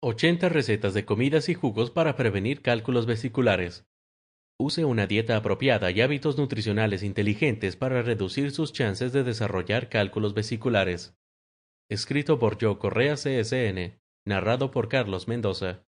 80 recetas de comidas y jugos para prevenir cálculos vesiculares. Use una dieta apropiada y hábitos nutricionales inteligentes para reducir sus chances de desarrollar cálculos vesiculares. Escrito por Joe Correa CSN, narrado por Carlos Mendoza.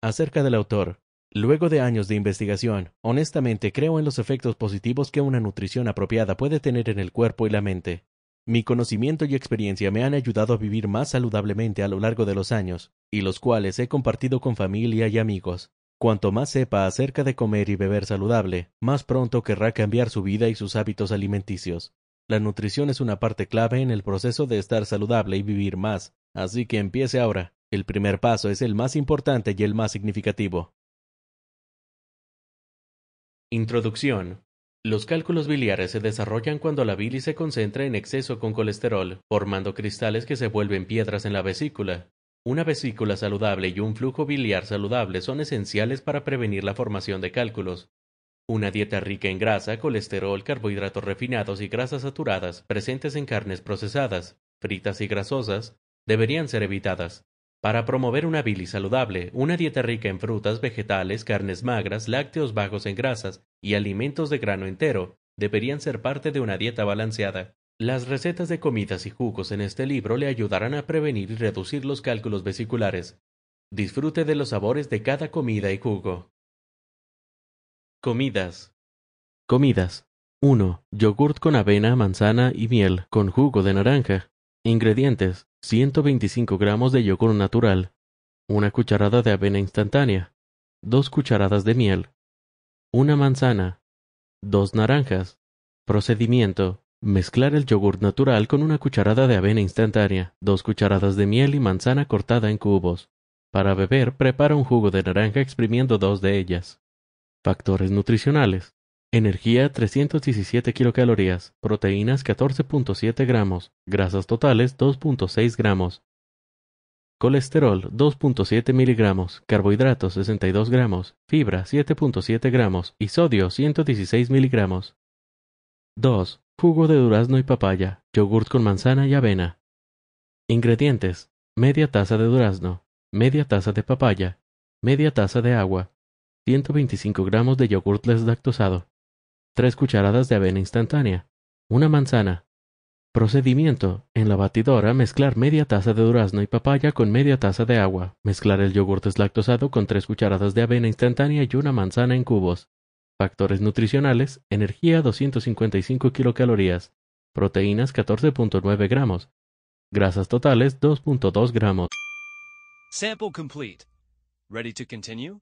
Acerca del autor. Luego de años de investigación, honestamente creo en los efectos positivos que una nutrición apropiada puede tener en el cuerpo y la mente. Mi conocimiento y experiencia me han ayudado a vivir más saludablemente a lo largo de los años, y los cuales he compartido con familia y amigos. Cuanto más sepa acerca de comer y beber saludable, más pronto querrá cambiar su vida y sus hábitos alimenticios. La nutrición es una parte clave en el proceso de estar saludable y vivir más, así que empiece ahora. El primer paso es el más importante y el más significativo. Introducción los cálculos biliares se desarrollan cuando la bilis se concentra en exceso con colesterol, formando cristales que se vuelven piedras en la vesícula. Una vesícula saludable y un flujo biliar saludable son esenciales para prevenir la formación de cálculos. Una dieta rica en grasa, colesterol, carbohidratos refinados y grasas saturadas presentes en carnes procesadas, fritas y grasosas deberían ser evitadas. Para promover una bilis saludable, una dieta rica en frutas, vegetales, carnes magras, lácteos bajos en grasas y alimentos de grano entero deberían ser parte de una dieta balanceada. Las recetas de comidas y jugos en este libro le ayudarán a prevenir y reducir los cálculos vesiculares. Disfrute de los sabores de cada comida y jugo. Comidas. Comidas. 1. Yogurt con avena, manzana y miel, con jugo de naranja. Ingredientes: 125 gramos de yogur natural, una cucharada de avena instantánea, dos cucharadas de miel, una manzana, dos naranjas. Procedimiento: mezclar el yogur natural con una cucharada de avena instantánea, dos cucharadas de miel y manzana cortada en cubos. Para beber, prepara un jugo de naranja exprimiendo dos de ellas. Factores nutricionales. Energía 317 kilocalorías, proteínas 14.7 gramos, grasas totales 2.6 gramos. Colesterol 2.7 miligramos, carbohidratos 62 gramos, fibra 7.7 gramos y sodio 116 miligramos. 2. Jugo de durazno y papaya, yogurt con manzana y avena. Ingredientes: media taza de durazno, media taza de papaya, media taza de agua, 125 gramos de yogurt lactosado. 3 cucharadas de avena instantánea, una manzana. Procedimiento. En la batidora mezclar media taza de durazno y papaya con media taza de agua, mezclar el yogur deslactosado con 3 cucharadas de avena instantánea y una manzana en cubos. Factores nutricionales, energía 255 kilocalorías, proteínas 14.9 gramos, grasas totales 2.2 gramos. Sample complete. Ready to continue?